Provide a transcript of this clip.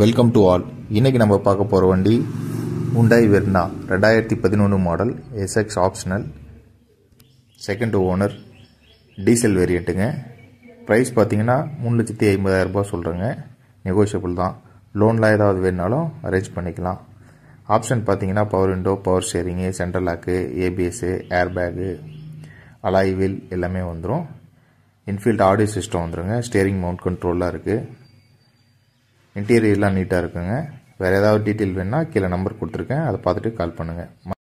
welcome to all இன்றைக்கி நம்ம பார்க்க போகிற வண்டி உண்டாய் வெர்னா ரெண்டாயிரத்தி பதினொன்று model SX optional second owner diesel வேரியண்ட்டுங்க ப்ரைஸ் பார்த்தீங்கன்னா மூணு லட்சத்தி ஐம்பதாயிரரூபா சொல்கிறேங்க நெகோஷியபிள் தான் லோன்லாம் ஏதாவது வேணுனாலும் அரேஞ்ச் பண்ணிக்கலாம் ஆப்ஷன் பார்த்தீங்கன்னா power window power steering central lock ABS air bag alloy wheel எல்லாமே வந்துடும் இன்ஃபீல்ட் ஆடியோ சிஸ்டம் வந்துடுங்க ஸ்டேரிங் மவுண்ட் கண்ட்ரோலாக இருக்குது இன்டீரியர்லாம் நீட்டாக இருக்குங்க வேறு ஏதாவது டீட்டெயில் வேணுன்னா கீழே நம்பர் கொடுத்துருக்கேன் அதை பார்த்துட்டு கால் பண்ணுங்கள்